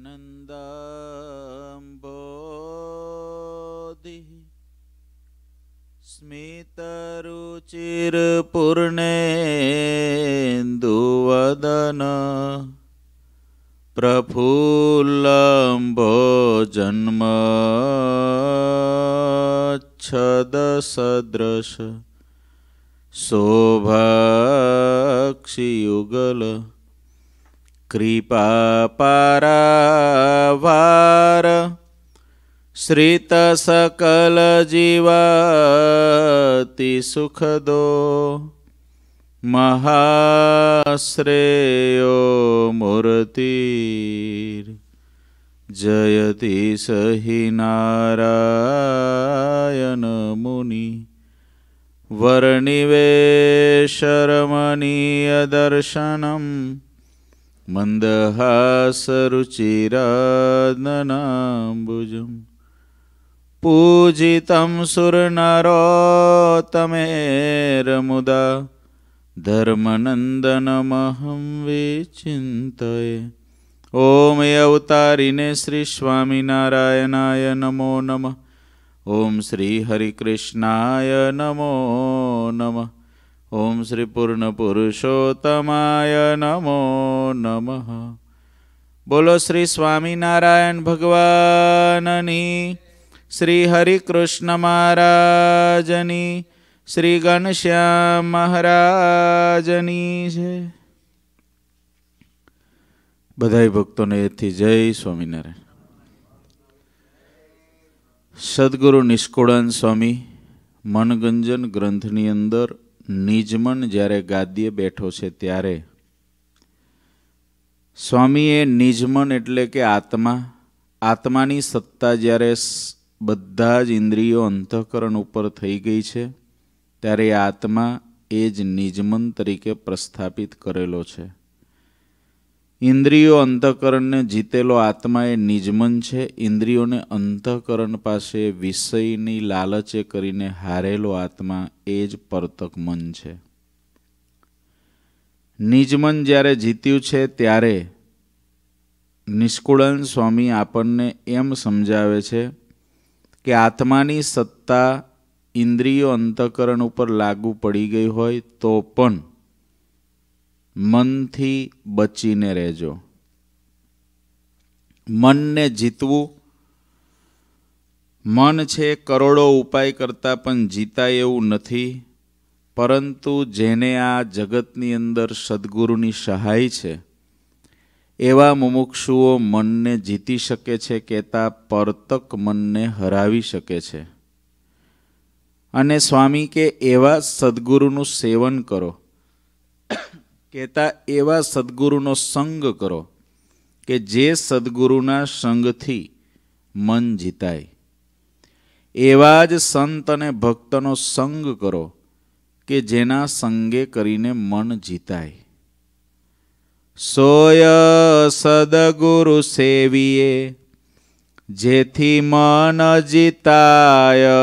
आनन्दाम्बोधिः स्मितरुचिर्पूर्णेन्दुवदन प्रफुल्लम्बोजन्मच्छदसदृश शोभाक्षियुगल कृपापार श्रितसकलजीवातिसुखदो महाश्रेयो मूर्तिर् जयति स हि नारायणमुनि वरनिवेशरमणीयदर्शनं मन्दहासरुचिरादनम्बुजम् पूजितं सुरनरोतमेरमुदा ધર્મનંદનમહં વિચિંતય ઓમ અવતારીને શ્રી સ્વામિનારાયણાય નમો નમ ઓમ શ્રી હરિકૃષ્ણાય નમો નમ ઓમ શ્રી પૂર્ણ પુરુષોત્તમાય નમો નમ બોલો શ્રી સ્વામિનારાયણ ભગવાનની શ્રી હરિકૃષ્ણ મહારાજની શ્રી ઘનશ્યામ મહારાજની છે બધાય ભક્તોને એથી જય સ્વામિનારાયણ સદગુરુ નિષ્કુળાન સ્વામી મનગંજન ગ્રંથની અંદર નિજમન જ્યારે ગાદીએ બેઠો છે ત્યારે સ્વામીએ નિજમન એટલે કે આત્મા આત્માની સત્તા જ્યારે બધા જ ઇન્દ્રિયો અંતઃકરણ ઉપર થઈ ગઈ છે ત્યારે આત્મા એ જ નિજમન તરીકે પ્રસ્થાપિત કરેલો છે ઇન્દ્રિયો અંતઃકરણને જીતેલો આત્મા એ નિજમન છે ઇન્દ્રિયોને અંતઃકરણ પાસે વિષયની લાલચે કરીને હારેલો આત્મા એ જ પરતક મન છે નિજમન જ્યારે જીત્યું છે ત્યારે નિષ્કુળન સ્વામી આપણને એમ સમજાવે છે કે આત્માની સત્તા ઇન્દ્રિયો અંતકરણ ઉપર લાગુ પડી ગઈ હોય તો પણ મનથી બચીને રહેજો મનને જીતવું મન છે કરોડો ઉપાય કરતાં પણ જીતાય એવું નથી પરંતુ જેને આ જગતની અંદર સદગુરુની સહાય છે એવા મુમુક્ષુઓ મનને જીતી શકે છે કહેતા પરતક મનને હરાવી શકે છે અને સ્વામી કે એવા સદગુરુનું સેવન કરો કહેતા એવા સદગુરુનો સંગ કરો કે જે સદગુરુના સંગથી મન જીતાય એવા જ સંત અને ભક્તનો સંગ કરો કે જેના સંગે કરીને મન જીતાય સોય સદગુરુ સેવીએ જેથી મન જીતાય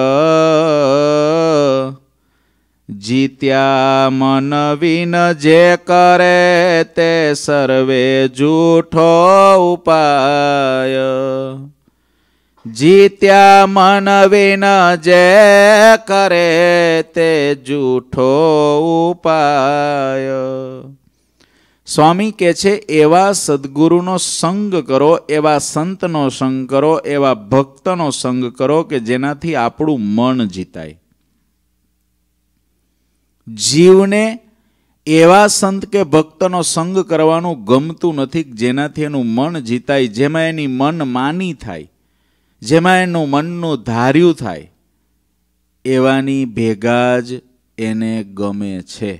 જીત્યા મન વિન જે કરે તે સર્વે જૂઠો ઉપાય જીત્યા મન વિન જે કરે તે જૂઠો ઉપાય સ્વામી કહે છે એવા સદગુરુનો સંગ કરો એવા સંતનો સંગ કરો એવા ભક્તનો સંગ કરો કે જેનાથી આપણું મન જીતાય જીવને એવા સંત કે ભક્તનો સંગ કરવાનું ગમતું નથી જેનાથી એનું મન જીતાય જેમાં એની મન માની થાય જેમાં એનું મનનું ધાર્યું થાય એવાની ભેગા જ એને ગમે છે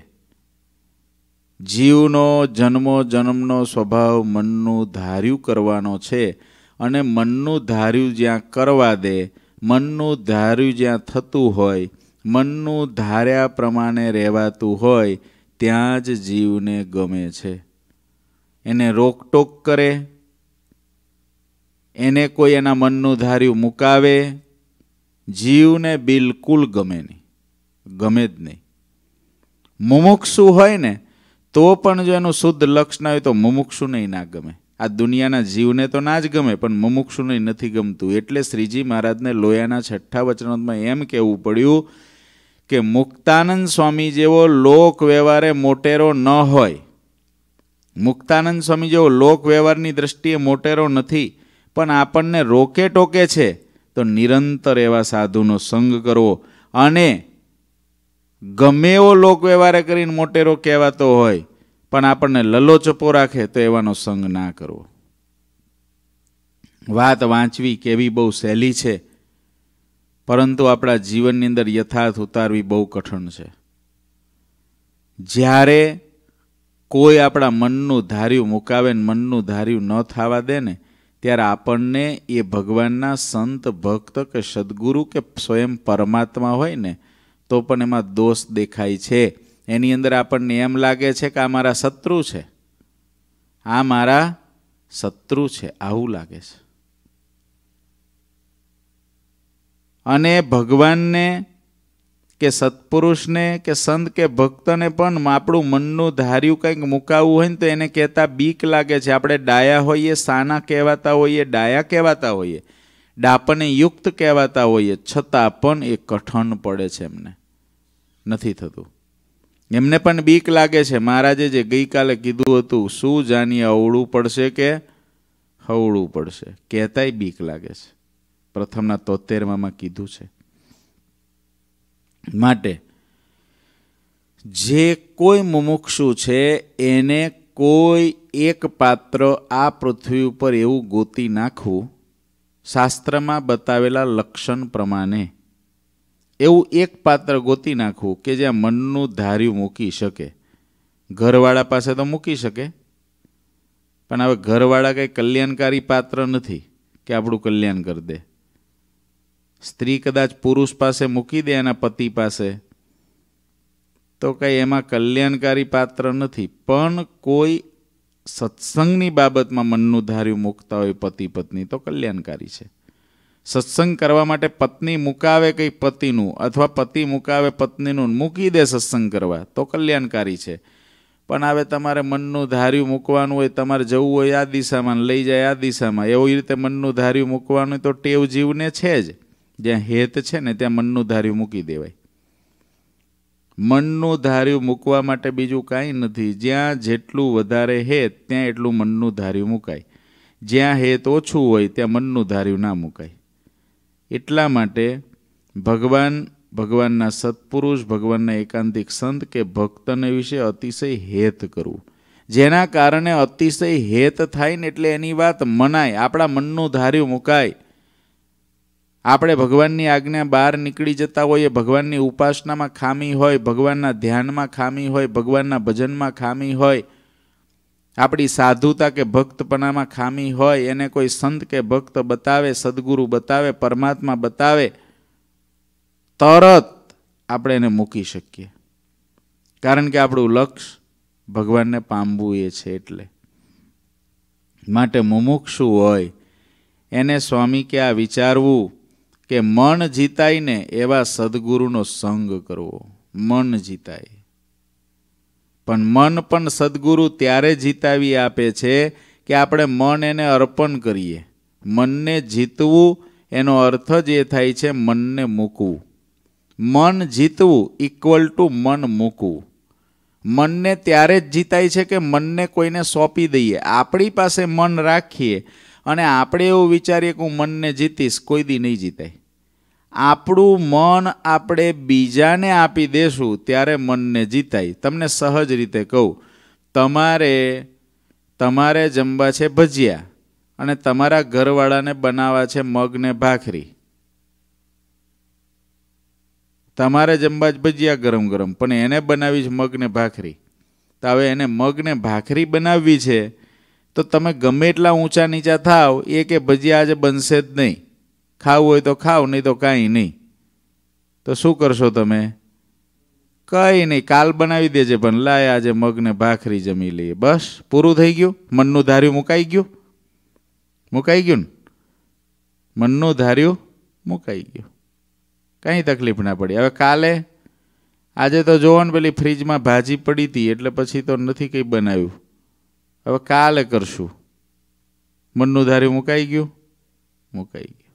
જીવનો જન્મો જન્મનો સ્વભાવ મનનું ધાર્યું કરવાનો છે અને મનનું ધાર્યું જ્યાં કરવા દે મનનું ધાર્યું જ્યાં થતું હોય મનનું ધાર્યા પ્રમાણે રહેવાતું હોય ત્યાં જ જીવને ગમે છે એને રોકટોક કરે એને કોઈ એના મનનું ધાર્યું મુકાવે જીવને બિલકુલ ગમે નહીં ગમે જ નહીં મુમુક્ષુ હોય ને તો પણ જો એનું શુદ્ધ લક્ષ ના હોય તો નહીં ના ગમે આ દુનિયાના જીવને તો ના જ ગમે પણ નહીં નથી ગમતું એટલે શ્રીજી મહારાજને લોયાના છઠ્ઠા વચનોમાં એમ કહેવું પડ્યું કે મુક્તાનંદ સ્વામી જેવો લોક વ્યવહારે મોટેરો ન હોય મુક્તાનંદ સ્વામી જેવો લોક વ્યવહારની દ્રષ્ટિએ મોટેરો નથી પણ આપણને રોકે ટોકે છે તો નિરંતર એવા સાધુનો સંગ કરવો અને ગમે એવો લોક વ્યવહાર કરીને મોટેરો કહેવાતો હોય પણ આપણને લલોચપો રાખે તો એવાનો સંગ ના કરવો વાત વાંચવી કેવી બહુ સહેલી છે પરંતુ આપણા જીવનની અંદર યથાર્થ ઉતારવી બહુ કઠણ છે જ્યારે કોઈ આપણા મનનું ધાર્યું મુકાવે ને મનનું ધાર્યું ન થવા દે ને ત્યારે આપણને એ ભગવાનના સંત ભક્ત કે સદગુરુ કે સ્વયં પરમાત્મા હોય ને તો પણ એમાં દોષ દેખાય છે એની અંદર આપણને એમ લાગે છે કે આ મારા શત્રુ છે આ મારા શત્રુ છે આવું લાગે છે અને ભગવાનને કે સત્પુરુષને કે સંત કે ભક્તને પણ આપણું મનનું ધાર્યું કંઈક મુકાવવું હોય ને તો એને કહેતા બીક લાગે છે આપણે ડાયા હોઈએ સાના કહેવાતા હોઈએ ડાયા કહેવાતા હોઈએ ડાપને યુક્ત કહેવાતા હોઈએ છતાં પણ એ કઠણ પડે છે એમને નથી થતું એમને પણ બીક લાગે છે મહારાજે જે ગઈકાલે કીધું હતું શું જાનીએ અવળું પડશે કે હવળું પડશે કહેતાય બીક લાગે છે પ્રથમના તોતેરમાં કીધું છે માટે જે કોઈ મુમુક્ષુ છે એને કોઈ એક પાત્ર આ પૃથ્વી ઉપર એવું ગોતી નાખવું શાસ્ત્રમાં બતાવેલા લક્ષણ પ્રમાણે એવું એક પાત્ર ગોતી નાખવું કે જ્યાં મનનું ધાર્યું મૂકી શકે ઘરવાળા પાસે તો મૂકી શકે પણ હવે ઘરવાળા કંઈ કલ્યાણકારી પાત્ર નથી કે આપણું કલ્યાણ કરી દે સ્ત્રી કદાચ પુરુષ પાસે મૂકી દે એના પતિ પાસે તો કંઈ એમાં કલ્યાણકારી પાત્ર નથી પણ કોઈ સત્સંગની બાબતમાં મનનું ધાર્યું મૂકતા હોય પતિ પત્ની તો કલ્યાણકારી છે સત્સંગ કરવા માટે પત્ની મુકાવે કંઈ પતિનું અથવા પતિ મુકાવે પત્નીનું મૂકી દે સત્સંગ કરવા તો કલ્યાણકારી છે પણ હવે તમારે મનનું ધાર્યું મૂકવાનું હોય તમારે જવું હોય આ દિશામાં લઈ જાય આ દિશામાં એવી રીતે મનનું ધાર્યું મૂકવાનું તો ટેવ જીવને છે જ જ્યાં હેત છે ને ત્યાં મનનું ધાર્યું મૂકી દેવાય મનનું ધાર્યું મૂકવા માટે બીજું કાંઈ નથી જ્યાં જેટલું વધારે હેત ત્યાં એટલું મનનું ધાર્યું મૂકાય જ્યાં હેત ઓછું હોય ત્યાં મનનું ધાર્યું ના મૂકાય એટલા માટે ભગવાન ભગવાનના સત્પુરુષ ભગવાનના એકાંતિક સંત કે ભક્તને વિશે અતિશય હેત કરવું જેના કારણે અતિશય હેત થાય ને એટલે એની વાત મનાય આપણા મનનું ધાર્યું મુકાય આપણે ભગવાનની આજ્ઞા બહાર નીકળી જતા હોઈએ ભગવાનની ઉપાસનામાં ખામી હોય ભગવાનના ધ્યાનમાં ખામી હોય ભગવાનના ભજનમાં ખામી હોય આપણી સાધુતા કે ભક્તપણામાં ખામી હોય એને કોઈ સંત કે ભક્ત બતાવે સદગુરુ બતાવે પરમાત્મા બતાવે તરત આપણે એને મૂકી શકીએ કારણ કે આપણું લક્ષ ભગવાનને પામવું એ છે એટલે માટે મુમુક્ષુ હોય એને સ્વામી કે આ વિચારવું કે મન જીતાઈને એવા સદગુરુનો સંગ કરવો મન જીતાય પણ મન પણ સદગુરુ ત્યારે જીતાવી આપે છે કે આપણે મન એને અર્પણ કરીએ મનને જીતવું એનો અર્થ જ એ થાય છે મનને મૂકવું મન જીતવું ઇક્વલ ટુ મન મૂકવું મનને ત્યારે જ જીતાય છે કે મનને કોઈને સોંપી દઈએ આપણી પાસે મન રાખીએ અને આપણે એવું વિચારીએ કે હું મનને જીતીશ કોઈ દી નહીં જીતાય આપણું મન આપણે બીજાને આપી દેશું ત્યારે મનને જીતાય તમને સહજ રીતે કહું તમારે તમારે જમવા છે ભજીયા અને તમારા ઘરવાળાને બનાવવા છે મગને ભાખરી તમારે જમવા જ ભજીયા ગરમ ગરમ પણ એને બનાવી છે મગને ભાખરી તો હવે એને મગને ભાખરી બનાવવી છે તો તમે ગમે એટલા ઊંચા નીચા થાવ એ કે ભજીયા આજે બનશે જ નહીં ખાવું હોય તો ખાવ નહીં તો કાંઈ નહીં તો શું કરશો તમે કંઈ નહીં કાલ બનાવી દેજે પણ લાય આજે મગને ભાખરી જમી લઈએ બસ પૂરું થઈ ગયું મનનું ધાર્યું મુકાઈ ગયું મુકાઈ ગયું ને મનનું ધાર્યું મુકાઈ ગયું કાંઈ તકલીફ ના પડી હવે કાલે આજે તો જોવો ને પેલી ફ્રીજમાં ભાજી પડી હતી એટલે પછી તો નથી કંઈ બનાવ્યું હવે કાલે કરશું મનનું ધાર્યું મુકાઈ ગયું મુકાઈ ગયું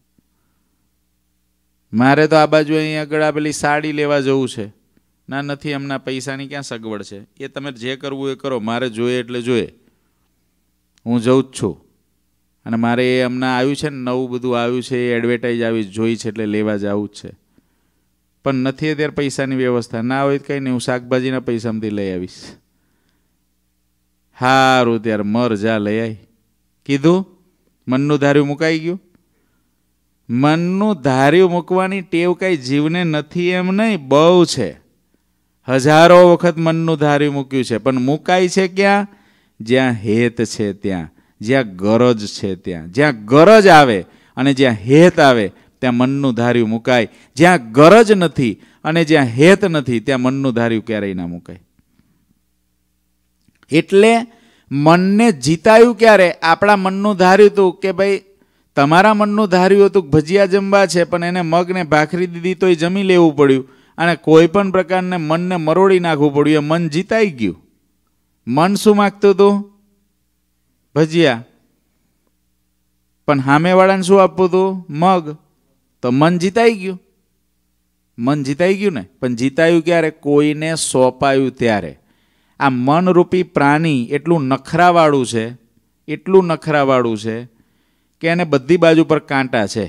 મારે તો આ બાજુ અહીંયા આગળ આ પેલી સાડી લેવા જવું છે ના નથી એમના પૈસાની ક્યાં સગવડ છે એ તમે જે કરવું એ કરો મારે જોઈએ એટલે જોઈએ હું જઉં જ છું અને મારે એ હમણાં આવ્યું છે ને નવું બધું આવ્યું છે એ એડવર્ટાઇઝ આવી જોઈ છે એટલે લેવા જવું જ છે પણ નથી અત્યારે પૈસાની વ્યવસ્થા ના હોય કંઈ નહીં હું શાકભાજીના પૈસામાંથી લઈ આવીશ સારું ત્યારે મર જા લઈ આવી કીધું મનનું ધાર્યું મુકાઈ ગયું મનનું ધાર્યું મૂકવાની ટેવ કાંઈ જીવને નથી એમ નહીં બહુ છે હજારો વખત મનનું ધાર્યું મૂક્યું છે પણ મુકાય છે ક્યાં જ્યાં હેત છે ત્યાં જ્યાં ગરજ છે ત્યાં જ્યાં ગરજ આવે અને જ્યાં હેત આવે ત્યાં મનનું ધાર્યું મુકાય જ્યાં ગરજ નથી અને જ્યાં હેત નથી ત્યાં મનનું ધાર્યું ક્યારેય ના મુકાય એટલે મનને જીતાયું ક્યારે આપણા મનનું ધાર્યું હતું કે ભાઈ તમારા મનનું ધાર્યું હતું કે ભજીયા જમવા છે પણ એને મગને ભાખરી દીધી તોય જમી લેવું પડ્યું અને કોઈ પણ પ્રકારને મનને મરોડી નાખવું પડ્યું એ મન જીતાઈ ગયું મન શું માગતું હતું ભજીયા પણ સામેવાળાને શું આપવું હતું મગ તો મન જીતાઈ ગયું મન જીતાઈ ગયું ને પણ જીતાયું ક્યારે કોઈને સોંપાયું ત્યારે આ મનરૂપી પ્રાણી એટલું નખરાવાળું છે એટલું નખરાવાળું છે કે એને બધી બાજુ પર કાંટા છે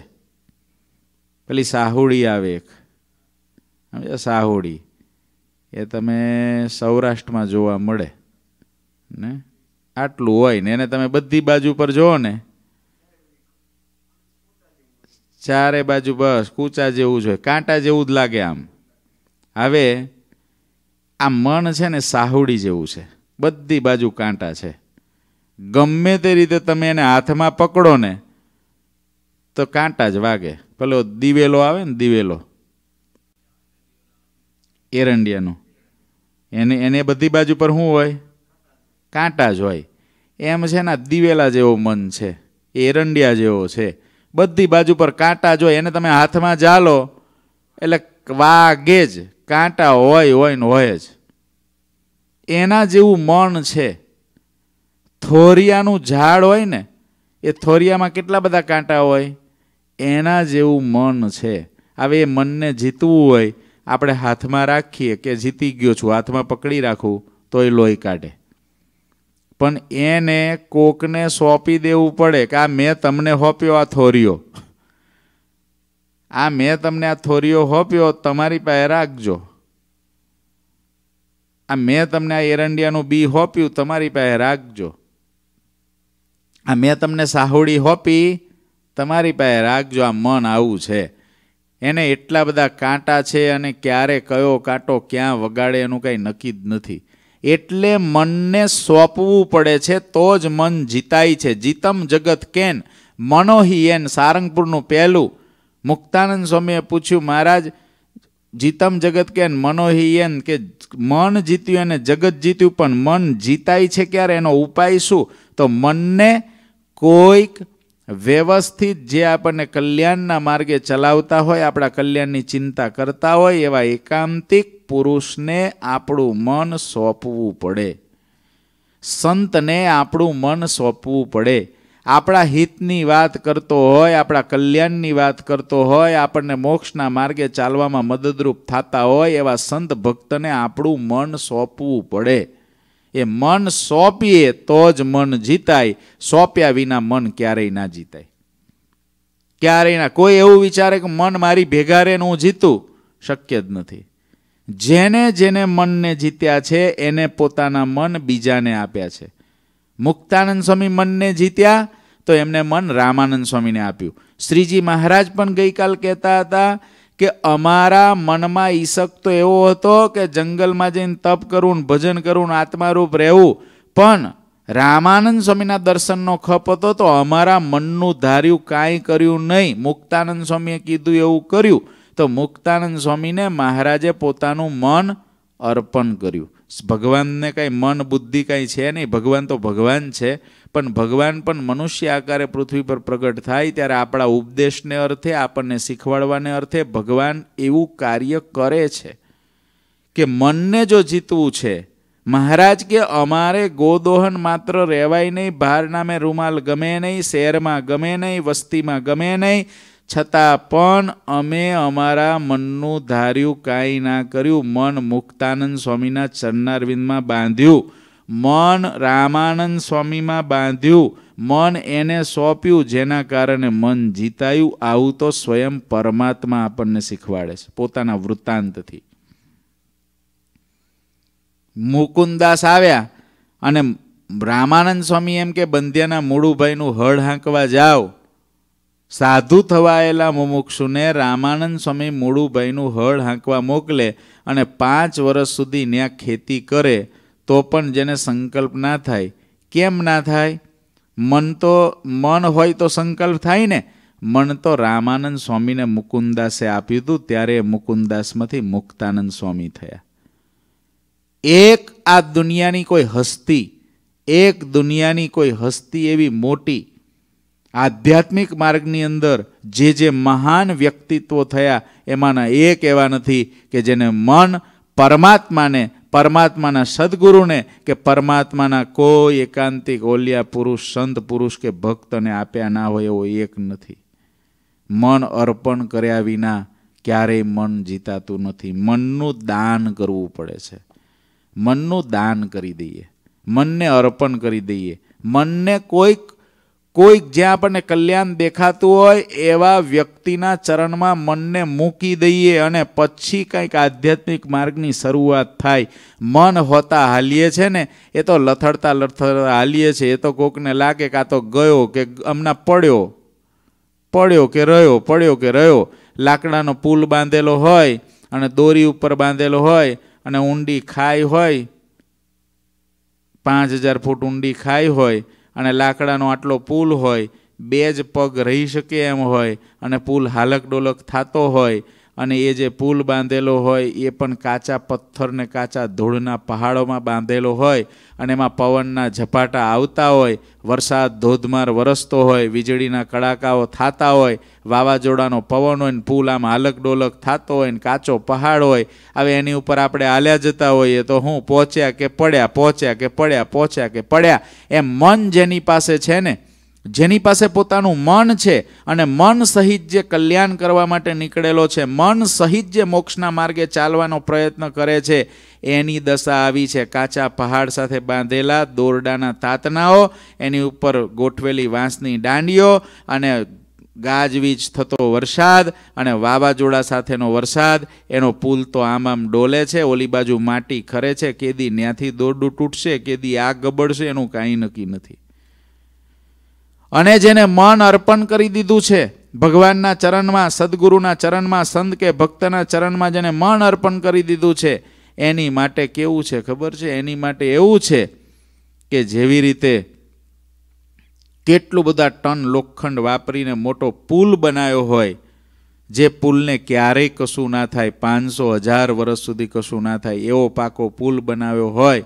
પેલી સાહુડી આવે એક સમજ્યા સાહુડી એ તમે સૌરાષ્ટ્રમાં જોવા મળે ને આટલું હોય ને એને તમે બધી બાજુ પર જુઓ ને ચારે બાજુ બસ કૂચા જેવું જ હોય કાંટા જેવું જ લાગે આમ હવે આ મન છે ને સાહુડી જેવું છે બધી બાજુ કાંટા છે ગમે તે રીતે તમે એને હાથમાં પકડો ને તો કાંટા જ વાગે પેલો દિવેલો આવે ને દિવેલો એરંડિયાનો એને એને બધી બાજુ પર શું હોય કાંટા જ હોય એમ છે ને દિવેલા જેવો મન છે એરંડિયા જેવો છે બધી બાજુ પર કાંટા જ હોય એને તમે હાથમાં જાલો એટલે વાગે જ કાંટા હોય હોય ને હોય જ એના જેવું મન છે થોરિયાનું ઝાડ હોય ને એ થોરિયામાં કેટલા બધા કાંટા હોય એના જેવું મન છે હવે એ મનને જીતવું હોય આપણે હાથમાં રાખીએ કે જીતી ગયો છું હાથમાં પકડી રાખું તો એ લોહી કાઢે પણ એને કોકને સોંપી દેવું પડે કે આ મેં તમને હોપ્યો આ થોરિયો આ મેં તમને આ થોરિયો હોપ્યો તમારી પાસે રાખજો આ મેં તમને આ એરંડિયાનું બી હોપ્યું તમારી પાસે રાખજો આ મેં તમને સાહુડી હોપી તમારી પાસે રાખજો આ મન આવું છે એને એટલા બધા કાંટા છે અને ક્યારે કયો કાંટો ક્યાં વગાડે એનું કાંઈ નક્કી જ નથી એટલે મનને સોંપવું પડે છે તો જ મન જીતાય છે જીતમ જગત કેન મનોહી એન સારંગપુરનું પહેલું મુક્તાનંદ સ્વામીએ પૂછ્યું મહારાજ જીતમ જગત કેન મનોહી એન કે મન જીત્યું અને જગત જીત્યું પણ મન જીતાય છે ક્યારે એનો ઉપાય શું તો મનને કોઈક વ્યવસ્થિત જે આપણને કલ્યાણના માર્ગે ચલાવતા હોય આપણા કલ્યાણની ચિંતા કરતા હોય એવા એકાંતિક પુરુષને આપણું મન સોંપવું પડે સંતને આપણું મન સોંપવું પડે આપણા હિતની વાત કરતો હોય આપણા કલ્યાણની વાત કરતો હોય આપણને મોક્ષના માર્ગે ચાલવામાં મદદરૂપ થતા હોય એવા સંત ભક્તને આપણું મન સોંપવું પડે એ મન સોંપીએ તો જ મન જીતાય સોંપ્યા વિના મન ક્યારેય ના જીતાય ક્યારેય ના કોઈ એવું વિચારે કે મન મારી ભેગા હું જીતું શક્ય જ નથી જેને જેને મનને જીત્યા છે એને પોતાના મન બીજાને આપ્યા છે મુક્તાનંદ સ્વામી મનને જીત્યા તો એમને મન રામાનંદ સ્વામીને આપ્યું શ્રીજી મહારાજ પણ ગઈકાલ કહેતા હતા કે અમારા મનમાં ઈશક તો એવો હતો કે જંગલમાં જઈને તપ કરવું ભજન કરવું આત્મારૂપ રહેવું પણ રામાનંદ સ્વામીના દર્શનનો ખપ હતો તો અમારા મનનું ધાર્યું કાંઈ કર્યું નહીં મુક્તાનંદ સ્વામીએ કીધું એવું કર્યું તો મુક્તાનંદ સ્વામીને મહારાજે પોતાનું મન અર્પણ કર્યું ભગવાનને કાંઈ મન બુદ્ધિ કાંઈ છે નહીં ભગવાન તો ભગવાન છે પણ ભગવાન પણ મનુષ્ય આકારે પૃથ્વી પર પ્રગટ થાય ત્યારે આપણા ઉપદેશને અર્થે આપણને શીખવાડવાને અર્થે ભગવાન એવું કાર્ય કરે છે કે મનને જો જીતવું છે મહારાજ કે અમારે ગોદોહન માત્ર રહેવાય નહીં બહાર નામે રૂમાલ ગમે નહીં શહેરમાં ગમે નહીં વસ્તીમાં ગમે નહીં છતાં પણ અમે અમારા મનનું ધાર્યું કાંઈ ના કર્યું મન મુક્તાનંદ સ્વામીના ચરણારવિંદમાં બાંધ્યું મન રામાનંદ સ્વામીમાં બાંધ્યું મન એને સોંપ્યું જેના કારણે મન જીતાયું આવું તો સ્વયં પરમાત્મા આપણને શીખવાડે છે પોતાના વૃત્તાંતથી મુકુંદાસ આવ્યા અને રામાનંદ સ્વામી એમ કે બંધ્યાના મૂળુભાઈનું હળ હાંકવા જાઓ સાધુ થવાયેલા મુમુક્ષુને રામાનંદ સ્વામી મૂળુભાઈનું હળ હાંકવા મોકલે અને પાંચ વર્ષ સુધી ત્યાં ખેતી કરે તો પણ જેને સંકલ્પ ના થાય કેમ ના થાય મન તો મન હોય તો સંકલ્પ થાય ને મન તો રામાનંદ સ્વામીને મુકુંદાસે આપ્યું હતું ત્યારે મુકુંદાસમાંથી મુક્તાનંદ સ્વામી થયા એક આ દુનિયાની કોઈ હસ્તી એક દુનિયાની કોઈ હસ્તી એવી મોટી આધ્યાત્મિક માર્ગની અંદર જે જે મહાન વ્યક્તિત્વ થયા એમાંના એક એવા નથી કે જેને મન પરમાત્માને પરમાત્માના સદગુરુને કે પરમાત્માના કોઈ એકાંતિક ઓલિયા પુરુષ સંત પુરુષ કે ભક્તને આપ્યા ના હોય એવો એક નથી મન અર્પણ કર્યા વિના ક્યારેય મન જીતાતું નથી મનનું દાન કરવું પડે છે મનનું દાન કરી દઈએ મનને અર્પણ કરી દઈએ મનને કોઈક કોઈક જ્યાં આપણને કલ્યાણ દેખાતું હોય એવા વ્યક્તિના ચરણમાં મનને મૂકી દઈએ અને પછી કંઈક આધ્યાત્મિક માર્ગની શરૂઆત થાય મન હોતા હાલીએ છે ને એ તો લથડતા લથડતા હાલીએ છે એ તો કોકને લાગે કાં તો ગયો કે હમણાં પડ્યો પડ્યો કે રહ્યો પડ્યો કે રહ્યો લાકડાનો પુલ બાંધેલો હોય અને દોરી ઉપર બાંધેલો હોય અને ઊંડી ખાઈ હોય પાંચ હજાર ફૂટ ઊંડી ખાઈ હોય અને લાકડાનો આટલો પુલ હોય બે જ પગ રહી શકે એમ હોય અને પુલ હાલક ડોલક થતો હોય અને એ જે પુલ બાંધેલો હોય એ પણ કાચા પથ્થર ને કાચા ધૂળના પહાડોમાં બાંધેલો હોય અને એમાં પવનના ઝપાટા આવતા હોય વરસાદ ધોધમાર વરસતો હોય વીજળીના કડાકાઓ થતા હોય વાવાઝોડાનો પવન હોય ને પુલ આમ હાલક ડોલક થતો હોય ને કાચો પહાડ હોય હવે એની ઉપર આપણે આલ્યા જતા હોઈએ તો હું પહોંચ્યા કે પડ્યા પહોંચ્યા કે પડ્યા પહોંચ્યા કે પડ્યા એમ મન જેની પાસે છે ને જેની પાસે પોતાનું મન છે અને મન સહિત જે કલ્યાણ કરવા માટે નીકળેલો છે મન સહિત જે મોક્ષના માર્ગે ચાલવાનો પ્રયત્ન કરે છે એની દશા આવી છે કાચા પહાડ સાથે બાંધેલા દોરડાના તાતનાઓ એની ઉપર ગોઠવેલી વાંસની દાંડીઓ અને ગાજવીજ થતો વરસાદ અને વાવાઝોડા સાથેનો વરસાદ એનો પુલ તો આમ આમ ડોલે છે ઓલી બાજુ માટી ખરે છે કેદી ન્યાથી દોરડું તૂટશે કેદી આ ગબડશે એનું કાંઈ નક્કી નથી અને જેને મન અર્પણ કરી દીધું છે ભગવાનના ચરણમાં સદગુરુના ચરણમાં સંત કે ભક્તના ચરણમાં જેને મન અર્પણ કરી દીધું છે એની માટે કેવું છે ખબર છે એની માટે એવું છે કે જેવી રીતે કેટલું બધા ટન લોખંડ વાપરીને મોટો પુલ બનાવ્યો હોય જે પુલને ક્યારેય કશું ના થાય પાંચસો હજાર વર્ષ સુધી કશું ના થાય એવો પાકો પુલ બનાવ્યો હોય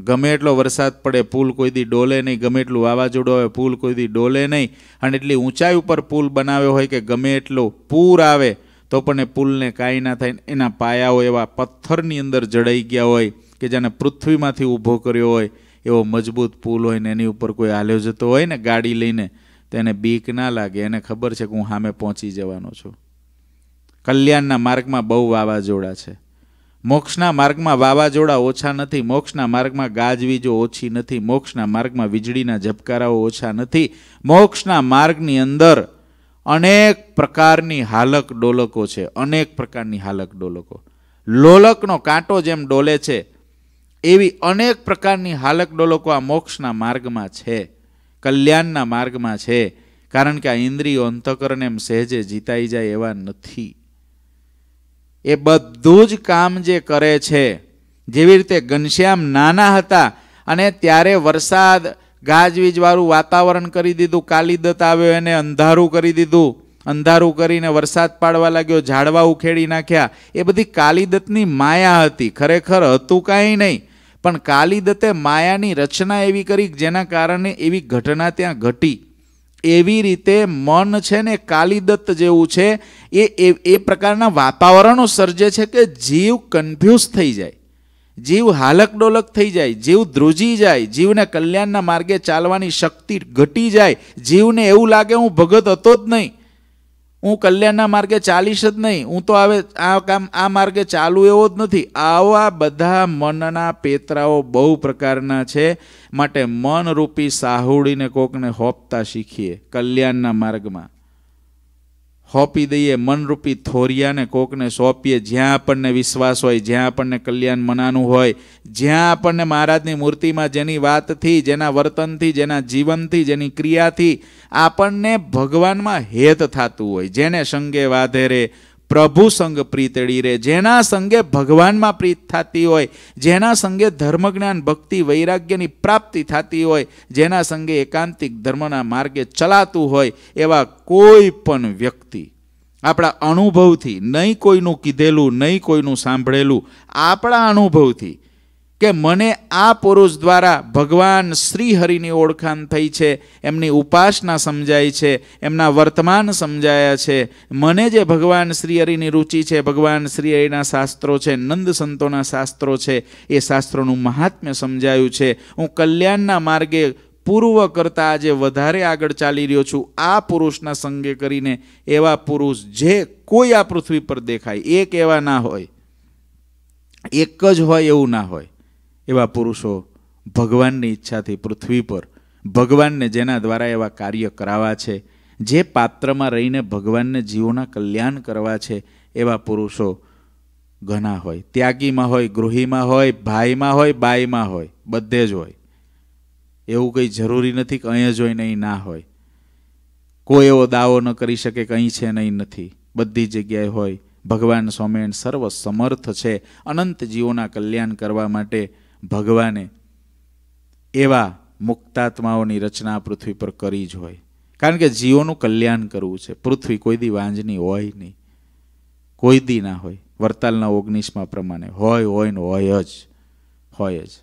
ગમે એટલો વરસાદ પડે પુલ કોઈ દી ડોલે નહીં ગમે એટલું વાવાઝોડું આવે પુલ કોઈ દી ડોલે નહીં અને એટલી ઊંચાઈ ઉપર પુલ બનાવ્યો હોય કે ગમે એટલો પૂર આવે તો પણ એ પુલને કાંઈ ના થાય એના પાયાઓ એવા પથ્થરની અંદર જડાઈ ગયા હોય કે જેને પૃથ્વીમાંથી ઊભો કર્યો હોય એવો મજબૂત પુલ હોય ને એની ઉપર કોઈ હાલ્યો જતો હોય ને ગાડી લઈને તો એને બીક ના લાગે એને ખબર છે કે હું સામે પહોંચી જવાનો છું કલ્યાણના માર્ગમાં બહુ વાવાઝોડા છે મોક્ષના માર્ગમાં વાવાઝોડા ઓછા નથી મોક્ષના માર્ગમાં ગાજવીજો ઓછી નથી મોક્ષના માર્ગમાં વીજળીના ઝબકારાઓ ઓછા નથી મોક્ષના માર્ગની અંદર અનેક પ્રકારની હાલક ડોલકો છે અનેક પ્રકારની હાલક ડોલકો લોલકનો કાંટો જેમ ડોલે છે એવી અનેક પ્રકારની હાલક ડોલકો આ મોક્ષના માર્ગમાં છે કલ્યાણના માર્ગમાં છે કારણ કે આ ઇન્દ્રિયો અંતકરણ એમ સહેજે જીતાઈ જાય એવા નથી એ બધું જ કામ જે કરે છે જેવી રીતે ઘનશ્યામ નાના હતા અને ત્યારે વરસાદ ગાજવીજવાળું વાતાવરણ કરી દીધું કાલિદત્ત આવ્યો એને અંધારું કરી દીધું અંધારું કરીને વરસાદ પાડવા લાગ્યો ઝાડવા ઉખેડી નાખ્યા એ બધી કાલિદત્તની માયા હતી ખરેખર હતું કાંઈ નહીં પણ કાલિદત્તે માયાની રચના એવી કરી જેના કારણે એવી ઘટના ત્યાં ઘટી એવી રીતે મન છે ને કાલિદત્ત જેવું છે એ એ પ્રકારના વાતાવરણો સર્જે છે કે જીવ કન્ફ્યુઝ થઈ જાય જીવ હાલક ડોલક થઈ જાય જીવ ધ્રુજી જાય જીવને કલ્યાણના માર્ગે ચાલવાની શક્તિ ઘટી જાય જીવને એવું લાગે હું ભગત હતો જ નહીં હું કલ્યાણના માર્ગે ચાલીશ જ નહીં હું તો હવે આ કામ આ માર્ગે ચાલુ એવો જ નથી આવા બધા મનના પેતરાઓ બહુ પ્રકારના છે માટે મનરૂપી સાહુડીને કોકને હોપતા શીખીએ કલ્યાણના માર્ગમાં હોપી દઈએ મનરૂપી થોરિયાને કોકને સોંપીએ જ્યાં આપણને વિશ્વાસ હોય જ્યાં આપણને કલ્યાણ મનાનું હોય જ્યાં આપણને મહારાજની મૂર્તિમાં જેની વાતથી જેના વર્તનથી જેના જીવનથી જેની ક્રિયાથી આપણને ભગવાનમાં હેત થતું હોય જેને સંગે વાધેરે પ્રભુ સંગ પ્રીતડી રહે જેના સંગે ભગવાનમાં પ્રીત થતી હોય જેના સંગે ધર્મજ્ઞાન ભક્તિ વૈરાગ્યની પ્રાપ્તિ થતી હોય જેના સંગે એકાંતિક ધર્મના માર્ગે ચલાતું હોય એવા કોઈ પણ વ્યક્તિ આપણા અનુભવથી નહીં કોઈનું કીધેલું નહીં કોઈનું સાંભળેલું આપણા અનુભવથી કે મને આ પુરુષ દ્વારા ભગવાન શ્રીહરિની ઓળખાણ થઈ છે એમની ઉપાસના સમજાય છે એમના વર્તમાન સમજાયા છે મને જે ભગવાન શ્રીહરિની રુચિ છે ભગવાન શ્રીહરિના શાસ્ત્રો છે નંદ સંતોના શાસ્ત્રો છે એ શાસ્ત્રોનું મહાત્મ્ય સમજાયું છે હું કલ્યાણના માર્ગે પૂર્વ કરતાં આજે વધારે આગળ ચાલી રહ્યો છું આ પુરુષના સંગે કરીને એવા પુરુષ જે કોઈ આ પૃથ્વી પર દેખાય એક એવા ના હોય એક જ હોય એવું ના હોય એવા પુરુષો ભગવાનની ઈચ્છાથી પૃથ્વી પર ભગવાનને જેના દ્વારા એવા કાર્ય કરાવા છે જે પાત્રમાં રહીને ભગવાનને જીવોના કલ્યાણ કરવા છે એવા પુરુષો ઘણા હોય ત્યાગીમાં હોય ગૃહીમાં હોય ભાઈમાં હોય બાઈમાં હોય બધે જ હોય એવું કંઈ જરૂરી નથી કે અહીંયા જ હોય નહીં ના હોય કોઈ એવો દાવો ન કરી શકે કંઈ છે નહીં નથી બધી જગ્યાએ હોય ભગવાન સ્વામિનારાયણ સર્વ સમર્થ છે અનંત જીવોના કલ્યાણ કરવા માટે ભગવાને એવા મુક્તાત્માઓની રચના પૃથ્વી પર કરી જ હોય કારણ કે જીવોનું કલ્યાણ કરવું છે પૃથ્વી કોઈ દી વાંજની હોય નહીં કોઈ દી ના હોય વર્તાલના ઓગણીસમાં પ્રમાણે હોય હોય ને હોય જ હોય જ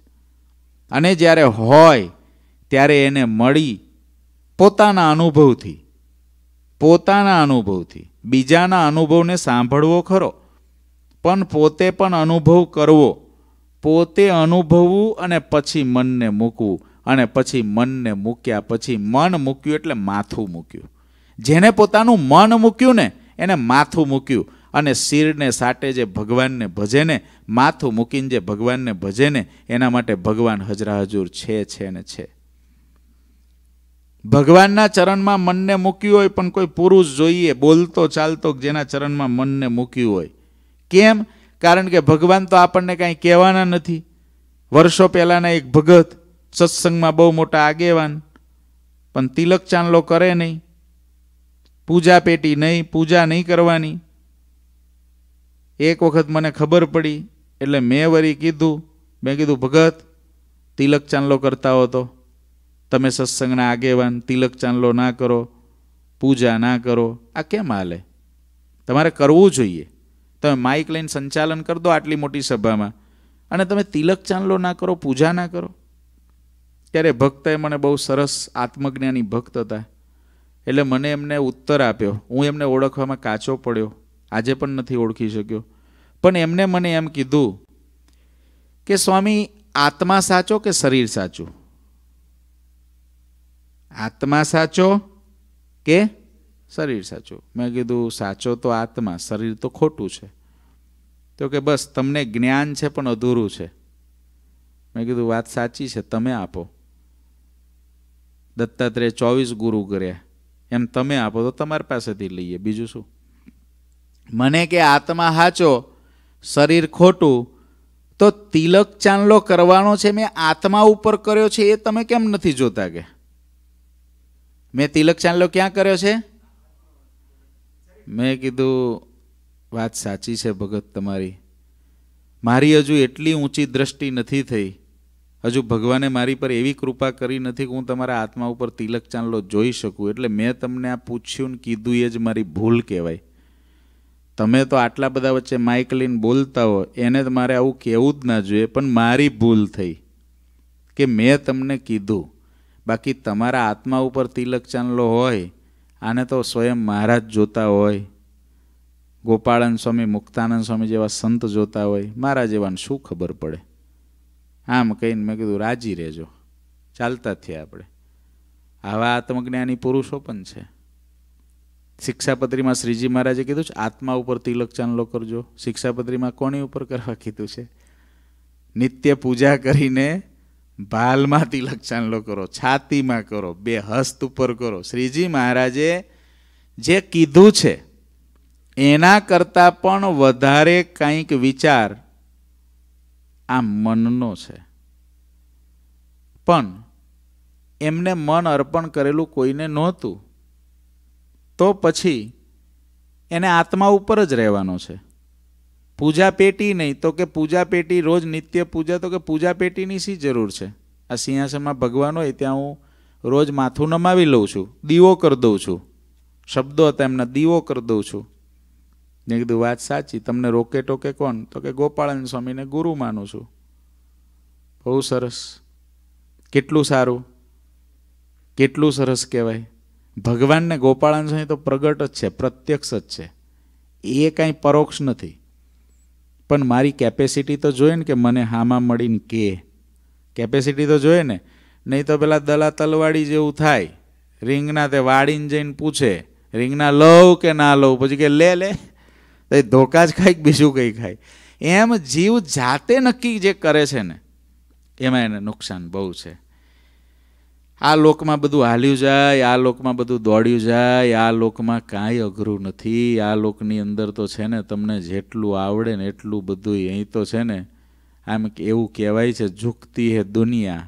અને જ્યારે હોય ત્યારે એને મળી પોતાના અનુભવથી પોતાના અનુભવથી બીજાના અનુભવને સાંભળવો ખરો પણ પોતે પણ અનુભવ કરવો પોતે અનુભવવું અને પછી મનને મૂકવું અને પછી મનને મૂક્યા પછી મન મૂક્યું એટલે માથું મૂક્યું જેને પોતાનું મન મૂક્યું ને એને માથું મૂક્યું અને શિરને સાટે જે ભગવાનને ભજે ને માથું મૂકીને જે ભગવાનને ભજે ને એના માટે ભગવાન હજરા હજુર છે છે ને છે ભગવાનના ચરણમાં મનને મૂક્યું હોય પણ કોઈ પુરુષ જોઈએ બોલતો ચાલતો જેના ચરણમાં મનને મૂક્યું હોય કેમ કારણ કે ભગવાન તો આપણને કાંઈ કહેવાના નથી વર્ષો પહેલાંના એક ભગત સત્સંગમાં બહુ મોટા આગેવાન પણ તિલક ચાંદલો કરે નહીં પૂજા પેટી નહીં પૂજા નહીં કરવાની એક વખત મને ખબર પડી એટલે મેં વરી કીધું મેં કીધું ભગત તિલક ચાંદલો કરતા હો તો તમે સત્સંગના આગેવાન તિલક ચાંદલો ના કરો પૂજા ના કરો આ કેમ હાલે તમારે કરવું જોઈએ તમે માઇક લઈને સંચાલન કરી દો આટલી મોટી સભામાં અને તમે તિલક ચાંદલો ના કરો પૂજા ના કરો ત્યારે ભક્તએ મને બહુ સરસ આત્મજ્ઞાની ભક્ત હતા એટલે મને એમને ઉત્તર આપ્યો હું એમને ઓળખવામાં કાચો પડ્યો આજે પણ નથી ઓળખી શક્યો પણ એમને મને એમ કીધું કે સ્વામી આત્મા સાચો કે શરીર સાચું આત્મા સાચો કે શરીર સાચું મેં કીધું સાચો તો આત્મા શરીર તો ખોટું છે તો કે બસ તમને જ્ઞાન છે પણ અધૂરું છે મેં કીધું વાત સાચી છે તમે આપો દત્તાત્રેય ચોવીસ ગુરુ કર્યા એમ તમે આપો તો તમારી પાસેથી લઈએ બીજું શું મને કે આત્મા સાચો શરીર ખોટું તો તિલક ચાંદલો કરવાનો છે મેં આત્મા ઉપર કર્યો છે એ તમે કેમ નથી જોતા કે મેં તિલક ચાંદલો ક્યાં કર્યો છે મેં કીધું વાત સાચી છે ભગત તમારી મારી હજુ એટલી ઊંચી દ્રષ્ટિ નથી થઈ હજુ ભગવાને મારી પર એવી કૃપા કરી નથી કે હું તમારા આત્મા ઉપર તિલક ચાંદલો જોઈ શકું એટલે મેં તમને આ પૂછ્યું ને કીધું એ જ મારી ભૂલ કહેવાય તમે તો આટલા બધા વચ્ચે માઇક લઈને બોલતા હો એને તો મારે આવું કહેવું જ ના જોઈએ પણ મારી ભૂલ થઈ કે મેં તમને કીધું બાકી તમારા આત્મા ઉપર તિલક ચાંદલો હોય આને તો સ્વયં મહારાજ જોતા હોય ગોપાળન સ્વામી મુક્તાનંદ સ્વામી જેવા સંત જોતા હોય મારા જેવાને શું ખબર પડે આમ કહીને મેં કીધું રાજી રહેજો ચાલતા થયા આપણે આવા આત્મજ્ઞાની પુરુષો પણ છે શિક્ષાપત્રીમાં શ્રીજી મહારાજે કીધું છે આત્મા ઉપર તિલક ચાંદલો કરજો શિક્ષાપત્રીમાં કોની ઉપર કરવા કીધું છે નિત્ય પૂજા કરીને ભાલમાં તિલક ચાંદલો કરો છાતીમાં કરો બે હસ્ત ઉપર કરો શ્રીજી મહારાજે જે કીધું છે એના કરતાં પણ વધારે કંઈક વિચાર આ મનનો છે પણ એમને મન અર્પણ કરેલું કોઈને નહોતું તો પછી એને આત્મા ઉપર જ રહેવાનો છે પૂજા પેટી નહીં તો કે પૂજા પેટી રોજ નિત્ય પૂજા તો કે પૂજા પેટીની શી જરૂર છે આ સિંહાસનમાં ભગવાન હોય ત્યાં હું રોજ માથું નમાવી લઉં છું દીવો કરી દઉં છું શબ્દો હતા એમના દીવો કરી દઉં છું મેં કીધું વાત સાચી તમને રોકે ટોકે કોણ તો કે ગોપાળન સ્વામીને ગુરુ માનું છું બહુ સરસ કેટલું સારું કેટલું સરસ કહેવાય ભગવાનને ગોપાળન સ્વામી તો પ્રગટ જ છે પ્રત્યક્ષ જ છે એ કાંઈ પરોક્ષ નથી પણ મારી કેપેસિટી તો જોઈએ ને કે મને હામાં મળીને કે કેપેસિટી તો જોઈએ ને નહીં તો પેલા દલા તલવાડી જેવું થાય રીંગના તે વાળીને જઈને પૂછે રીંગના લઉં કે ના લઉં પછી કે લે લે તો એ ધોકા જ ખાય બીજું કંઈ ખાય એમ જીવ જાતે નક્કી જે કરે છે ને એમાં એને નુકસાન બહુ છે આ લોકમાં બધું હાલ્યું જાય આ લોકમાં બધું દોડ્યું જાય આ લોકમાં કાંઈ અઘરું નથી આ લોકની અંદર તો છે ને તમને જેટલું આવડે ને એટલું બધું અહીં તો છે ને આમ એવું કહેવાય છે ઝૂકતી હે દુનિયા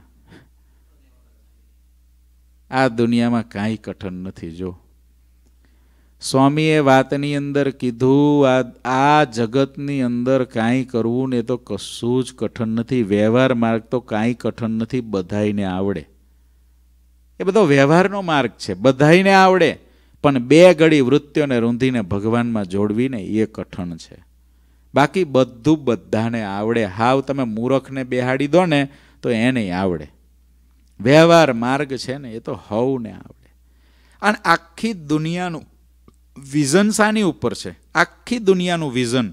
આ દુનિયામાં કાંઈ કઠણ નથી જો સ્વામીએ વાતની અંદર કીધું આ આ જગતની અંદર કાંઈ કરવું ને તો કશું જ કઠણ નથી વ્યવહાર માર્ગ તો કાંઈ કઠણ નથી બધાઈને આવડે એ બધો વ્યવહારનો માર્ગ છે બધાઈને આવડે પણ બે ઘડી વૃત્તિઓને રૂંધીને ભગવાનમાં જોડવીને એ કઠણ છે બાકી બધું બધાને આવડે હાવ તમે મૂરખને બેહાડી દો ને તો એને આવડે વ્યવહાર માર્ગ છે ને એ તો હવને આવડે અને આખી દુનિયાનું વિઝન શાની ઉપર છે આખી દુનિયાનું વિઝન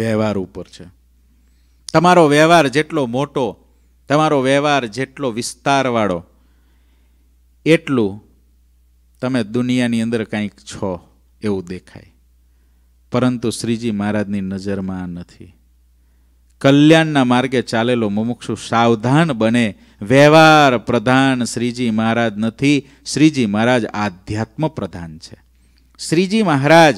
વ્યવહાર ઉપર છે તમારો વ્યવહાર જેટલો મોટો તમારો વ્યવહાર જેટલો વિસ્તારવાળો એટલું તમે દુનિયાની અંદર કંઈક છો એવું દેખાય પરંતુ શ્રીજી મહારાજની નજરમાં આ નથી કલ્યાણના માર્ગે ચાલેલો મુમુક્ષુ સાવધાન બને વ્યવહાર પ્રધાન શ્રીજી મહારાજ નથી શ્રીજી મહારાજ આધ્યાત્મ પ્રધાન છે શ્રીજી મહારાજ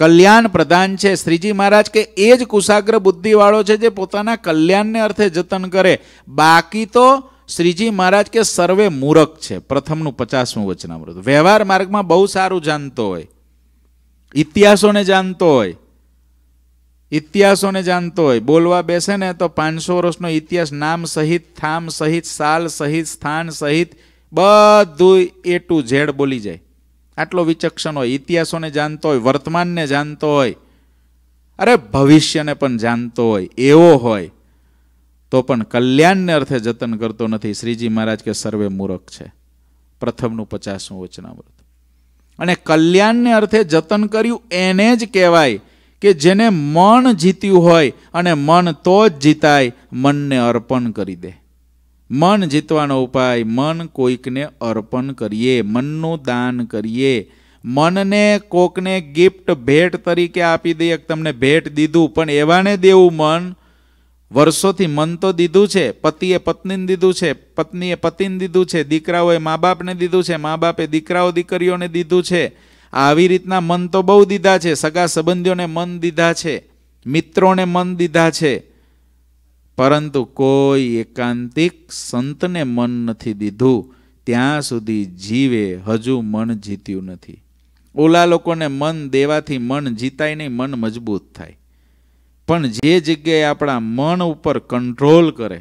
કલ્યાણ પ્રધાન છે શ્રીજી મહારાજ કે એ જ કુશાગ્ર બુદ્ધિવાળો છે જે પોતાના કલ્યાણને અર્થે જતન કરે બાકી તો શ્રીજી મહારાજ કે સર્વે મૂરખ છે પ્રથમનું પચાસમું વચનામૃત વ્યવહાર માર્ગમાં બહુ સારું જાણતો હોય ઇતિહાસોને જાણતો હોય ઇતિહાસોને જાણતો હોય બોલવા બેસે ને તો પાંચસો વર્ષનો ઇતિહાસ નામ સહિત થામ સહિત સાલ સહિત સ્થાન સહિત બધું એ ટુ ઝેડ બોલી જાય આટલો વિચક્ષણ હોય ઇતિહાસોને જાણતો હોય વર્તમાનને જાણતો હોય અરે ભવિષ્યને પણ જાણતો હોય એવો હોય તો પણ કલ્યાણને અર્થે જતન કરતો નથી શ્રીજી મહારાજ કે સર્વે મૂરખ છે પ્રથમનું પચાસમું વચનામૃત અને કલ્યાણને અર્થે જતન કર્યું એને જ કહેવાય કે જેને મન જીત્યું હોય અને મન તો જ જીતાય મનને અર્પણ કરી દે મન જીતવાનો ઉપાય મન કોઈકને અર્પણ કરીએ મનનું દાન કરીએ મનને કોકને ગિફ્ટ ભેટ તરીકે આપી દઈએ તમને ભેટ દીધું પણ એવાને દેવું મન વર્ષોથી મન તો દીધું છે પતિએ પત્નીને દીધું છે પત્નીએ પતિને દીધું છે દીકરાઓએ મા બાપને દીધું છે મા બાપે દીકરાઓ દીકરીઓને દીધું છે આવી રીતના મન તો બહુ દીધા છે સગા સંબંધીઓને મન દીધા છે મિત્રોને મન દીધા છે પરંતુ કોઈ એકાંતિક સંતને મન નથી દીધું ત્યાં સુધી જીવે હજુ મન જીત્યું નથી ઓલા લોકોને મન દેવાથી મન જીતાય નહીં મન મજબૂત થાય પણ જે જગ્યાએ આપણા મન ઉપર કંટ્રોલ કરે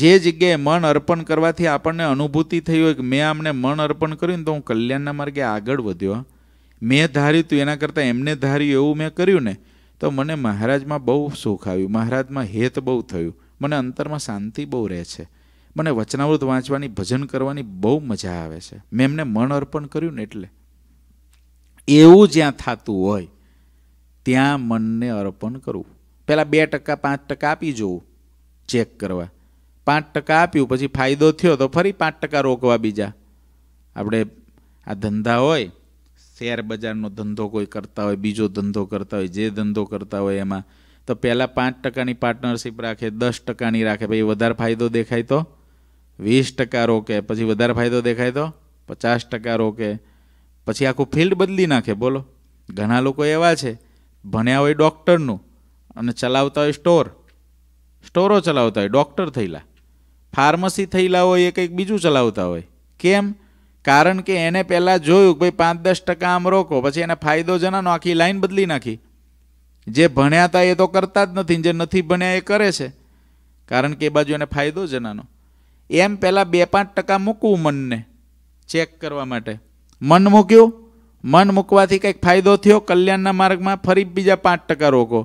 જે જગ્યાએ મન અર્પણ કરવાથી આપણને અનુભૂતિ થઈ હોય કે મેં આમને મન અર્પણ કર્યું ને તો હું કલ્યાણના માર્ગે આગળ વધ્યો મેં ધાર્યું તું એના કરતાં એમને ધાર્યું એવું મેં કર્યું ને તો મને મહારાજમાં બહુ સુખ આવ્યું મહારાજમાં હેત બહુ થયું મને અંતરમાં શાંતિ બહુ રહે છે મને વચનાવૃત વાંચવાની ભજન કરવાની બહુ મજા આવે છે મેં એમને મન અર્પણ કર્યું ને એટલે એવું જ્યાં થતું હોય ત્યાં મનને અર્પણ કરવું પહેલાં બે ટકા પાંચ ટકા આપી જવું ચેક કરવા પાંચ ટકા આપ્યું પછી ફાયદો થયો તો ફરી પાંચ ટકા રોકવા બીજા આપણે આ ધંધા હોય શેર બજારનો ધંધો કોઈ કરતા હોય બીજો ધંધો કરતા હોય જે ધંધો કરતા હોય એમાં તો પહેલાં પાંચ ટકાની પાર્ટનરશિપ રાખે દસ ટકાની રાખે પછી વધારે ફાયદો દેખાય તો વીસ ટકા રોકે પછી વધારે ફાયદો દેખાય તો પચાસ ટકા રોકે પછી આખું ફિલ્ડ બદલી નાખે બોલો ઘણા લોકો એવા છે ભણ્યા હોય ડૉક્ટરનું અને ચલાવતા હોય સ્ટોર સ્ટોરો ચલાવતા હોય ડૉક્ટર થયેલા ફાર્મસી થયેલા હોય એ કંઈક બીજું ચલાવતા હોય કેમ કારણ કે એને પહેલાં જોયું કે ભાઈ પાંચ દસ ટકા આમ રોકો પછી એને ફાયદો જણાનો આખી લાઈન બદલી નાખી જે ભણ્યા હતા એ તો કરતા જ નથી જે નથી ભણ્યા એ કરે છે કારણ કે એ બાજુ એને ફાયદો જણાનો એમ પહેલાં બે પાંચ ટકા મૂકવું મનને ચેક કરવા માટે મન મૂક્યું મન મૂકવાથી કંઈક ફાયદો થયો કલ્યાણના માર્ગમાં ફરી બીજા પાંચ ટકા રોકો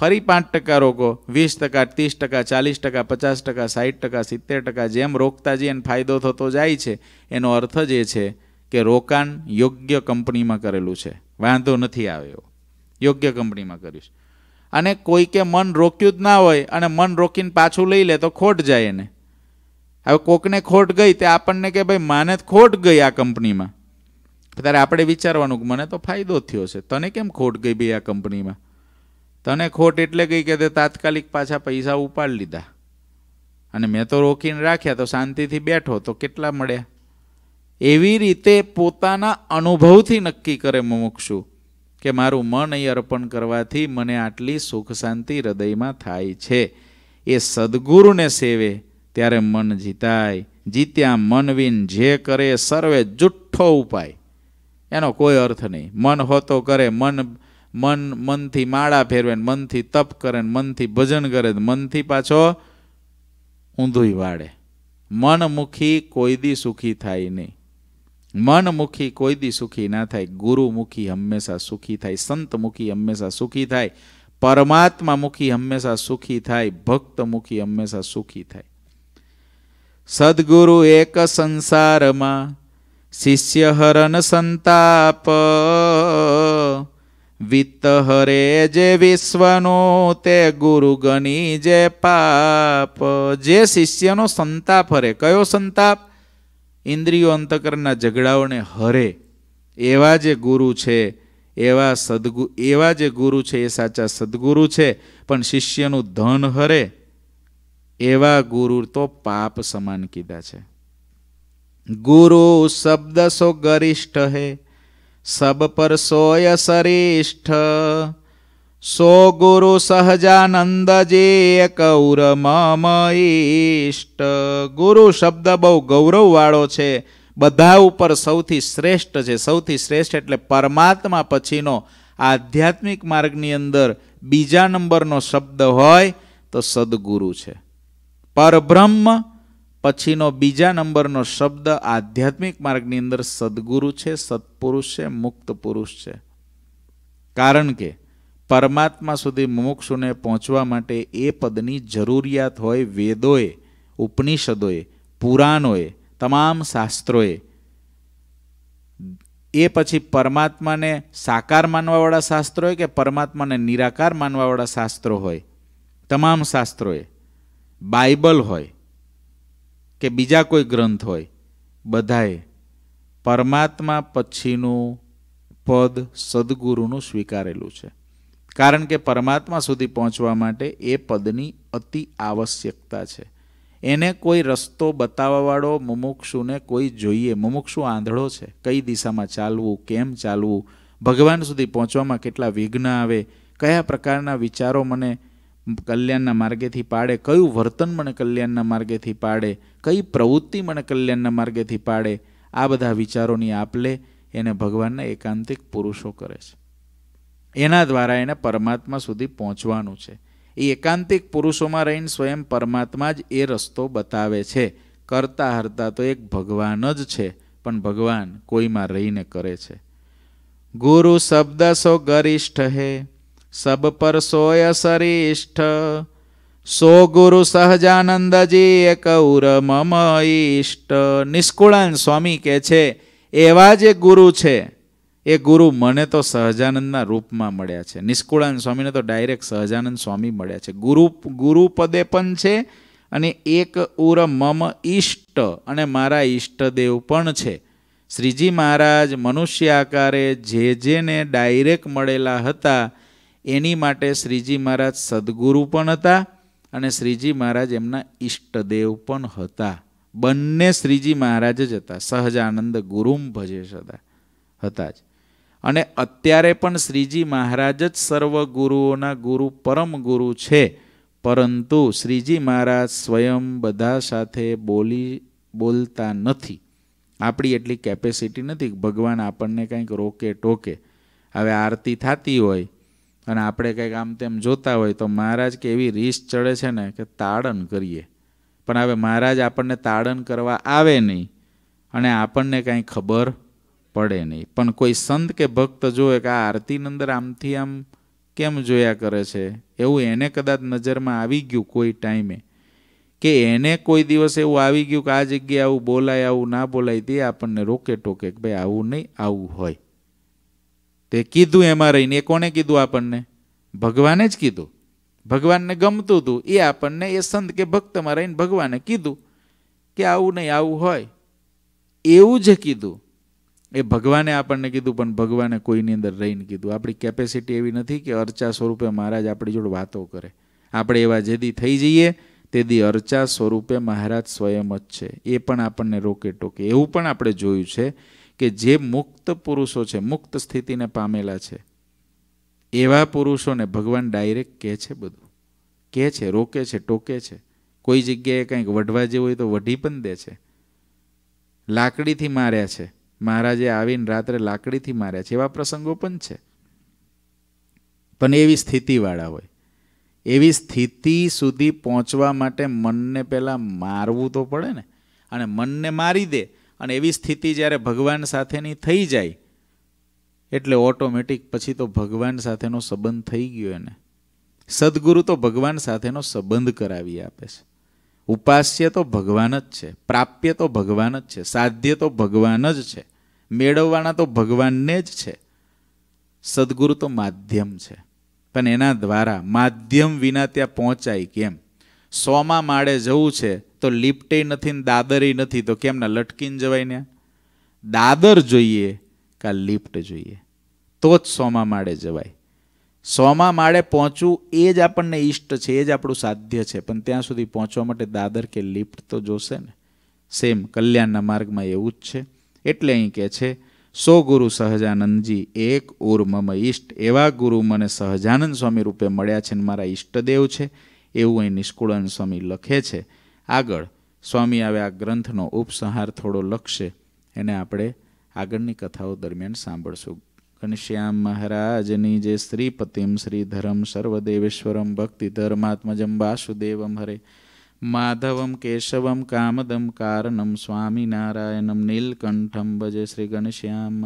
ફરી પાંચ ટકા રોકો વીસ ટકા ત્રીસ ટકા ચાલીસ ટકા પચાસ ટકા સાઠ ટકા સિત્તેર ટકા જેમ રોકતા જઈએ એને ફાયદો થતો જાય છે એનો અર્થ જ એ છે કે રોકાણ યોગ્ય કંપનીમાં કરેલું છે વાંધો નથી આવ્યો યોગ્ય કંપનીમાં કર્યું છે અને કોઈકે મન રોક્યું જ ના હોય અને મન રોકીને પાછું લઈ લે તો ખોટ જાય એને હવે કોકને ખોટ ગઈ તે આપણને કે ભાઈ માને ખોટ ગઈ આ કંપનીમાં ત્યારે આપણે વિચારવાનું કે મને તો ફાયદો થયો છે તને કેમ ખોટ ગઈ ભાઈ આ કંપનીમાં તને ખોટ એટલે ગઈ કે તે તાત્કાલિક પાછા પૈસા ઉપાડી લીધા અને મેં તો રોકીને રાખ્યા તો શાંતિથી બેઠો તો કેટલા મળ્યા એવી રીતે પોતાના અનુભવથી નક્કી કરે મુમુક્ષુ કે મારું મન અહીં અર્પણ કરવાથી મને આટલી સુખ શાંતિ હૃદયમાં થાય છે એ સદગુરુને સેવે ત્યારે મન જીતાય જીત્યા મનવીન જે કરે સર્વે જુઠ્ઠો ઉપાય એનો કોઈ અર્થ નહીં મન હોતો કરે મન મન મનથી માળા ફેરવે ને મનથી તપ કરે ને મનથી ભજન કરે મનથી પાછો ઊંધુંય વાળે મનમુખી કોઈ દી સુખી થાય નહીં મનમુખી કોઈ દી સુખી ના થાય ગુરુમુખી હંમેશા સુખી થાય સંતમુખી હંમેશા સુખી થાય પરમાત્મા મુખી હંમેશા સુખી થાય ભક્તમુખી હંમેશા સુખી થાય સદગુરુ એક સંસારમાં શિષ્ય શિષ્યહરણ સંતાપ વિત્ત હરે જે વિશ્વનો તે ગુરુ ગણી જે પાપ જે શિષ્યનો સંતાપ હરે કયો સંતાપ ઇન્દ્રિયો અંતકરના ઝઘડાઓને હરે એવા જે ગુરુ છે એવા સદગુ એવા જે ગુરુ છે એ સાચા સદગુરુ છે પણ શિષ્યનું ધન હરે એવા ગુરુ તો પાપ સમાન કીધા છે ગુરુ શબ્દ સો ગરિષ્ઠ હે સબ પર સોય સરિષ્ઠ સો ગુરુ સહજાનંદ જે કૌર મમ ઈષ્ટ ગુરુ શબ્દ બહુ ગૌરવવાળો છે બધા ઉપર સૌથી શ્રેષ્ઠ છે સૌથી શ્રેષ્ઠ એટલે પરમાત્મા પછીનો આધ્યાત્મિક માર્ગની અંદર બીજા નંબરનો શબ્દ હોય તો સદગુરુ છે પરબ્રહ્મ પછીનો બીજા નંબરનો શબ્દ આધ્યાત્મિક માર્ગની અંદર સદગુરુ છે સત્પુરુષ છે મુક્ત પુરુષ છે કારણ કે પરમાત્મા સુધી મુમુક્ષુને પહોંચવા માટે એ પદની જરૂરિયાત હોય વેદોએ ઉપનિષદોએ પુરાણોએ તમામ શાસ્ત્રોએ એ પછી પરમાત્માને સાકાર માનવાવાળા શાસ્ત્રો હોય કે પરમાત્માને નિરાકાર માનવાવાળા શાસ્ત્રો હોય તમામ શાસ્ત્રોએ બાઇબલ હોય કે બીજા કોઈ ગ્રંથ હોય બધાએ પરમાત્મા પછીનું પદ સદગુરુનું સ્વીકારેલું છે કારણ કે પરમાત્મા સુધી પહોંચવા માટે એ પદની અતિ આવશ્યકતા છે એને કોઈ રસ્તો બતાવવાવાળો મુમુક્ષુને કોઈ જોઈએ મુમુક્ષુ આંધળો છે કઈ દિશામાં ચાલવું કેમ ચાલવું ભગવાન સુધી પહોંચવામાં કેટલા વિઘ્ન આવે કયા પ્રકારના વિચારો મને કલ્યાણના માર્ગેથી પાડે કયું વર્તન મને કલ્યાણના માર્ગેથી પાડે કઈ પ્રવૃત્તિ મને કલ્યાણના માર્ગેથી પાડે આ બધા વિચારોની આપ લે એને ભગવાનના એકાંતિક પુરુષો કરે છે એના દ્વારા એને પરમાત્મા સુધી પહોંચવાનું છે એ એકાંતિક પુરુષોમાં રહીને સ્વયં પરમાત્મા જ એ રસ્તો બતાવે છે કરતા હરતા તો એક ભગવાન જ છે પણ ભગવાન કોઈમાં રહીને કરે છે ગુરુ શબ્દ સો ગરિષ્ઠ હે સબ પર સોય સરિષ્ઠ સો ગુરુ સહજાનંદજી એ કૌર મમ ઈષ્ટ નિષ્કુળાન સ્વામી કહે છે એવા જે ગુરુ છે એ ગુરુ મને તો સહજાનંદના રૂપમાં મળ્યા છે નિષ્કુળાન સ્વામીને તો ડાયરેક્ટ સહજાનંદ સ્વામી મળ્યા છે ગુરુ ગુરુ પદે પણ છે અને એક ઉર મમ ઈષ્ટ અને મારા ઈષ્ટદેવ પણ છે શ્રીજી મહારાજ મનુષ્ય આકારે જે જેને ડાયરેક્ટ મળેલા હતા એની માટે શ્રીજી મહારાજ સદગુરુ પણ હતા અને શ્રીજી મહારાજ એમના ઈષ્ટદેવ પણ હતા બંને શ્રીજી મહારાજ જ હતા સહજાનંદ ગુરુમ ભજેશ હતા હતા જ અને અત્યારે પણ શ્રીજી મહારાજ જ સર્વ ગુરુઓના ગુરુ પરમ ગુરુ છે પરંતુ શ્રીજી મહારાજ સ્વયં બધા સાથે બોલી બોલતા નથી આપણી એટલી કેપેસિટી નથી ભગવાન આપણને કંઈક રોકે ટોકે હવે આરતી થતી હોય અને આપણે કંઈક આમ તેમ જોતા હોય તો મહારાજ કે એવી રીસ ચડે છે ને કે તાળન કરીએ પણ હવે મહારાજ આપણને તાળન કરવા આવે નહીં અને આપણને કાંઈ ખબર પડે નહીં પણ કોઈ સંત કે ભક્ત જોવે કે આ આરતીની અંદર આમથી આમ કેમ જોયા કરે છે એવું એને કદાચ નજરમાં આવી ગયું કોઈ ટાઈમે કે એને કોઈ દિવસ એવું આવી ગયું કે આ જગ્યાએ આવું બોલાય આવું ના બોલાય તે આપણને રોકે ટોકે કે ભાઈ આવું નહીં આવું હોય તે કીધું એમાં રહીને એ કોણે કીધું આપણને ભગવાને જ કીધું ભગવાનને ગમતું હતું એ આપણને એ સંત કે ભક્તમાં રહીને ભગવાને કીધું કે આવું નહીં આવું હોય એવું જ કીધું એ ભગવાને આપણને કીધું પણ ભગવાને કોઈની અંદર રહીને કીધું આપણી કેપેસિટી એવી નથી કે અર્ચા સ્વરૂપે મહારાજ આપણી જોડે વાતો કરે આપણે એવા જેદી થઈ જઈએ તે દી અર્ચા સ્વરૂપે મહારાજ સ્વયં જ છે એ પણ આપણને રોકે ટોકે એવું પણ આપણે જોયું છે કે જે મુક્ત પુરુષો છે મુક્ત સ્થિતિને પામેલા છે એવા પુરુષોને ભગવાન ડાયરેક્ટ કહે છે બધું કહે છે રોકે છે ટોકે છે કોઈ જગ્યાએ કંઈક વઢવા જેવું હોય તો વઢી પણ દે છે લાકડીથી માર્યા છે મહારાજે આવીને રાત્રે લાકડીથી માર્યા છે એવા પ્રસંગો પણ છે પણ એવી સ્થિતિવાળા હોય એવી સ્થિતિ સુધી પહોંચવા માટે મનને પહેલાં મારવું તો પડે ને અને મનને મારી દે અને એવી સ્થિતિ જ્યારે ભગવાન સાથેની થઈ જાય એટલે ઓટોમેટિક પછી તો ભગવાન સાથેનો સંબંધ થઈ ગયો એને સદગુરુ તો ભગવાન સાથેનો સંબંધ કરાવી આપે છે ઉપાસ્ય તો ભગવાન જ છે પ્રાપ્ય તો ભગવાન જ છે સાધ્ય તો ભગવાન જ છે મેળવવાના તો ભગવાનને જ છે સદગુરુ તો માધ્યમ છે પણ એના દ્વારા માધ્યમ વિના ત્યાં પહોંચાય કેમ સોમાં માળે જવું છે તો લિફ્ટે નથી ને દાદરે નથી તો કેમના લટકીને જવાય ને દાદર જોઈએ કાં લિફ્ટ જોઈએ તો જ સોમા માળે જવાય સોમા માળે પહોંચવું એ જ આપણને ઈષ્ટ છે એ જ આપણું સાધ્ય છે પણ ત્યાં સુધી પહોંચવા માટે દાદર કે લિફ્ટ તો જોશે ને સેમ કલ્યાણના માર્ગમાં એવું જ છે એટલે અહીં કહે છે સો ગુરુ સહજાનંદજી એક ઉર્મમ મમ ઈષ્ટ એવા ગુરુ મને સહજાનંદ સ્વામી રૂપે મળ્યા છે ને મારા ઈષ્ટદેવ છે એવું અહીં નિષ્કુળાનંદ સ્વામી લખે છે આગળ સ્વામી આવે આ ગ્રંથનો ઉપસંહાર થોડો લખશે એને આપણે આગળની કથાઓ દરમિયાન સાંભળશું ઘનશ્યામ મહારાજની જે શ્રીપતિમ શ્રીધરમ સર્વદેવેશ્વરમ ભક્તિ ધર્માત્મજમ વાસુદેવમ હરે માધવમ કેશવમ કામદમ કારણમ સ્વામિનારાયણમ નીલકંઠમ ભજે શ્રી ઘનશ્યામ